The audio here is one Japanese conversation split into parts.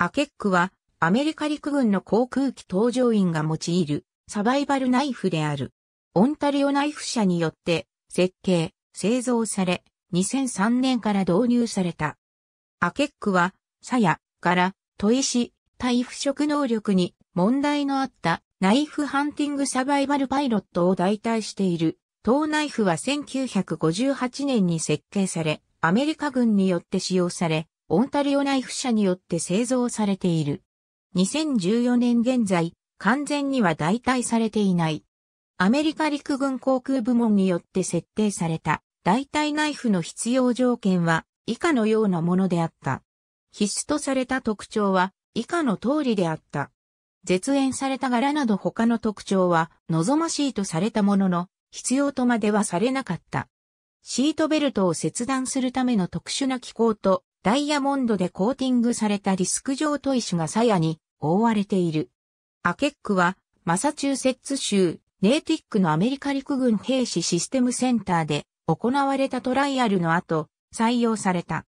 アケックは、アメリカ陸軍の航空機搭乗員が用いるサバイバルナイフである。オンタリオナイフ社によって設計、製造され、2003年から導入された。アケックは、鞘、柄、砥石、対腐食能力に問題のあったナイフハンティングサバイバルパイロットを代替している。トナイフは1958年に設計され、アメリカ軍によって使用され、オンタリオナイフ社によって製造されている。2014年現在、完全には代替されていない。アメリカ陸軍航空部門によって設定された代替ナイフの必要条件は以下のようなものであった。必須とされた特徴は以下の通りであった。絶縁された柄など他の特徴は望ましいとされたものの必要とまではされなかった。シートベルトを切断するための特殊な機構とダイヤモンドでコーティングされたディスク状砥石が鞘に覆われている。アケックは、マサチューセッツ州、ネイティックのアメリカ陸軍兵士システムセンターで行われたトライアルの後、採用された。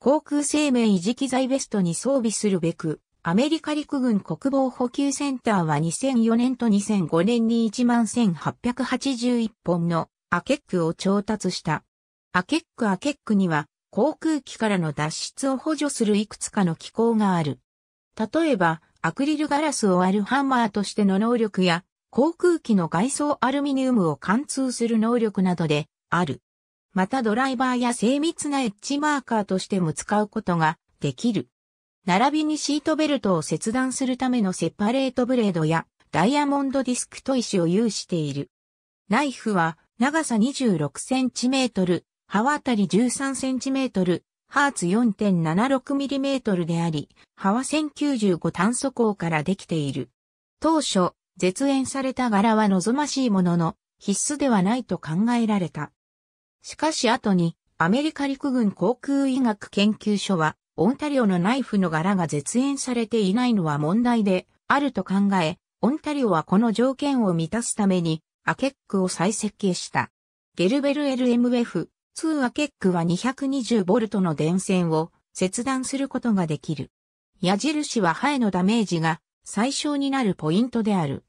航空生命維持機材ベストに装備するべく、アメリカ陸軍国防補給センターは2004年と2005年に11,881本のアケックを調達した。アケックアケックには航空機からの脱出を補助するいくつかの機構がある。例えば、アクリルガラスを割るハンマーとしての能力や、航空機の外装アルミニウムを貫通する能力などである。またドライバーや精密なエッジマーカーとしても使うことができる。並びにシートベルトを切断するためのセパレートブレードやダイヤモンドディスク砥石を有している。ナイフは長さ26センチメートル、刃渡り 13cm、ハーツ 4.76mm であり、刃は1095炭素鋼からできている。当初、絶縁された柄は望ましいものの、必須ではないと考えられた。しかし後に、アメリカ陸軍航空医学研究所は、オンタリオのナイフの柄が絶縁されていないのは問題で、あると考え、オンタリオはこの条件を満たすために、アケックを再設計した。ゲルベル LMF 通話ケックは 220V の電線を切断することができる。矢印はハエのダメージが最小になるポイントである。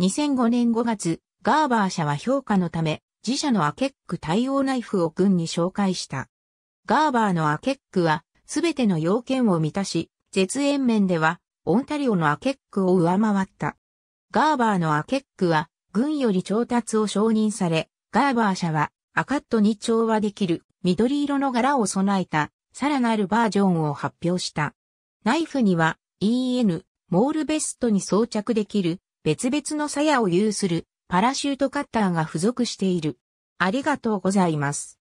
2005年5月、ガーバー社は評価のため、自社のアケック対応ナイフを軍に紹介した。ガーバーのアケックは、すべての要件を満たし、絶縁面では、オンタリオのアケックを上回った。ガーバーのアケックは、軍より調達を承認され、ガーバー社は、赤っとに調和できる緑色の柄を備えたさらなるバージョンを発表した。ナイフには EN モールベストに装着できる別々の鞘を有するパラシュートカッターが付属している。ありがとうございます。